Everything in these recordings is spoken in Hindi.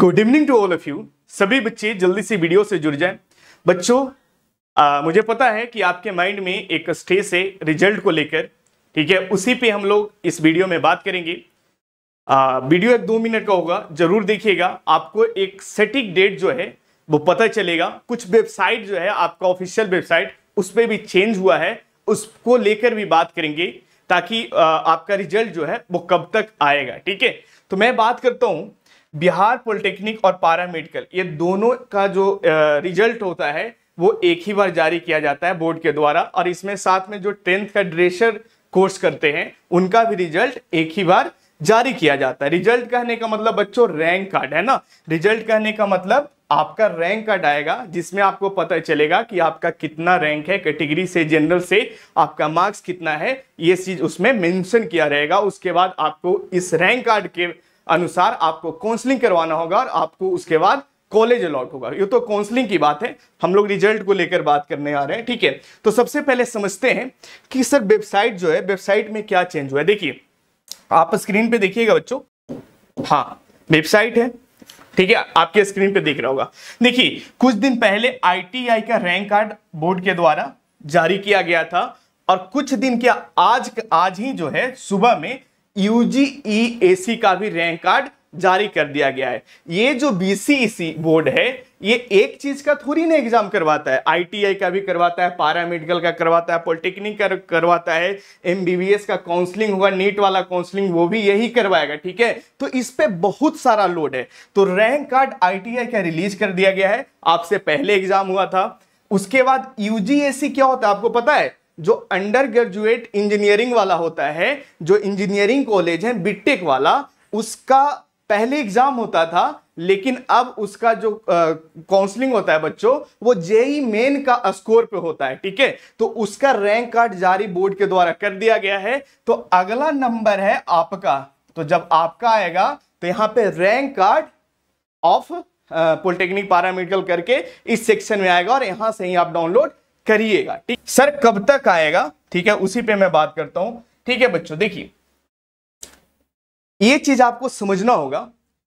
good evening to all of you सभी बच्चे जल्दी से वीडियो से जुड़ जाएं बच्चों मुझे पता है कि आपके माइंड में एक स्टेज है रिजल्ट को लेकर ठीक है उसी पे हम लोग इस वीडियो में बात करेंगे आ, वीडियो एक दो मिनट का होगा जरूर देखिएगा आपको एक सटीक डेट जो है वो पता चलेगा कुछ वेबसाइट जो है आपका ऑफिशियल वेबसाइट उस पर भी चेंज हुआ है उसको लेकर भी बात करेंगे ताकि आ, आपका रिजल्ट जो है वो कब तक आएगा ठीक है तो मैं बात करता हूँ बिहार पॉलिटेक्निक और पारा मेडिकल ये दोनों का जो रिजल्ट होता है वो एक ही बार जारी किया जाता है बोर्ड के द्वारा और इसमें साथ में जो टेंथ का ड्रेशर कोर्स करते हैं उनका भी रिजल्ट एक ही बार जारी किया जाता है रिजल्ट कहने का मतलब बच्चों रैंक कार्ड है ना रिजल्ट कहने का मतलब आपका रैंक कार्ड आएगा जिसमें आपको पता चलेगा कि आपका कितना रैंक है कैटेगरी से जनरल से आपका मार्क्स कितना है ये चीज उसमें मेंशन किया रहेगा उसके बाद आपको इस रैंक कार्ड के अनुसार आपको काउंसलिंग करवाना होगा और आपको उसके बाद कॉलेज अलॉट होगा ये तो काउंसलिंग की बात है हम लोग रिजल्ट को लेकर बात करने आ रहे हैं ठीक है तो सबसे पहले समझते हैं कि सर वेबसाइट जो है वेबसाइट में क्या चेंज हुआ है देखिए आप स्क्रीन पे देखिएगा बच्चों हाँ वेबसाइट है ठीक है आपके स्क्रीन पे दिख रहा होगा देखिए कुछ दिन पहले आईटीआई का रैंक कार्ड बोर्ड के द्वारा जारी किया गया था और कुछ दिन क्या आज आज ही जो है सुबह में यू जी ई ए सी का भी रैंक कार्ड जारी कर दिया गया है ये जो बीसीईसी बोर्ड e है ये एक चीज का थोड़ी ना एग्जाम करवाता है आईटीआई का भी करवाता है पारा मेडिकल का करवाता है पॉलिटेक्निक का करवाता है एमबीबीएस का काउंसलिंग होगा नीट वाला काउंसलिंग वो भी यही करवाएगा ठीक है तो इस पे बहुत सारा लोड है तो रैंक कार्ड आईटीआई का रिलीज कर दिया गया है आपसे पहले एग्जाम हुआ था उसके बाद यूजीएससी e क्या होता है आपको पता है जो अंडर ग्रेजुएट इंजीनियरिंग वाला होता है जो इंजीनियरिंग कॉलेज है बीटेक वाला उसका पहले एग्जाम होता था लेकिन अब उसका जो काउंसलिंग होता है बच्चों वो जेई मेन e का स्कोर पे होता है ठीक है तो उसका रैंक कार्ड जारी बोर्ड के द्वारा कर दिया गया है तो अगला नंबर है आपका तो जब आपका आएगा तो यहां पे रैंक कार्ड ऑफ पॉलिटेक्निक पारा करके इस सेक्शन में आएगा और यहां से ही आप डाउनलोड करिएगा ठीक सर कब तक आएगा ठीक है उसी पे मैं बात करता हूं ठीक है बच्चों देखिए ये चीज आपको समझना होगा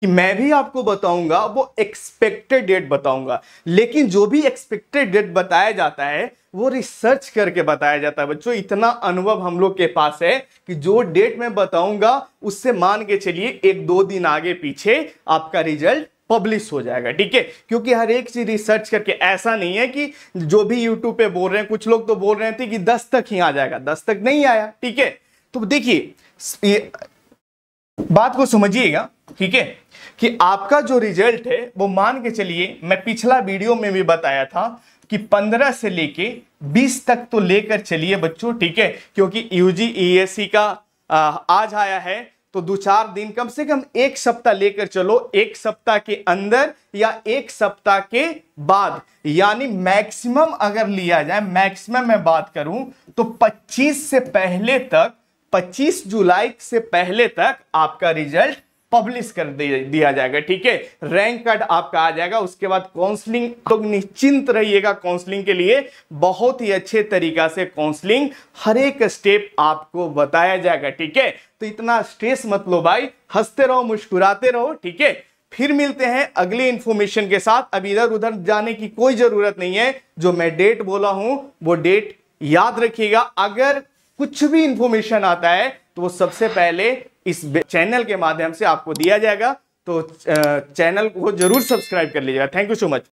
कि मैं भी आपको बताऊंगा वो एक्सपेक्टेड डेट बताऊंगा लेकिन जो भी एक्सपेक्टेड डेट बताया जाता है वो रिसर्च करके बताया जाता है बच्चों इतना अनुभव हम लोग के पास है कि जो डेट मैं बताऊंगा उससे मान के चलिए एक दो दिन आगे पीछे आपका रिजल्ट पब्लिश हो जाएगा ठीक है क्योंकि हर एक चीज रिसर्च करके ऐसा नहीं है कि जो भी यूट्यूब पे बोल रहे हैं कुछ लोग तो बोल रहे थे कि दस तक ही आ जाएगा दस तक नहीं आया ठीक है तो देखिए बात को समझिएगा ठीक है कि आपका जो रिजल्ट है वो मान के चलिए मैं पिछला वीडियो में भी बताया था कि 15 से लेके 20 तक तो लेकर चलिए बच्चों ठीक है क्योंकि यूजी ई e का आ, आज आया है तो दो चार दिन कम से कम एक सप्ताह लेकर चलो एक सप्ताह के अंदर या एक सप्ताह के बाद यानी मैक्सिमम अगर लिया जाए मैक्सिमम मैं बात करूं तो 25 से पहले तक 25 जुलाई से पहले तक आपका रिजल्ट पब्लिश कर दिया जाएगा ठीक है रैंक कार्ड आपका आ जाएगा उसके बाद काउंसलिंग तो निश्चिंत रहिएगा काउंसलिंग के लिए बहुत ही अच्छे तरीका से काउंसलिंग हर एक स्टेप आपको बताया जाएगा ठीक है तो इतना स्ट्रेस मत लो भाई हंसते रहो मुस्कुराते रहो ठीक है फिर मिलते हैं अगली इंफॉर्मेशन के साथ अब इधर उधर जाने की कोई जरूरत नहीं है जो मैं डेट बोला हूं वो डेट याद रखिएगा अगर कुछ भी इंफॉर्मेशन आता है तो वो सबसे पहले इस चैनल के माध्यम से आपको दिया जाएगा तो चैनल को जरूर सब्सक्राइब कर लीजिएगा थैंक यू सो मच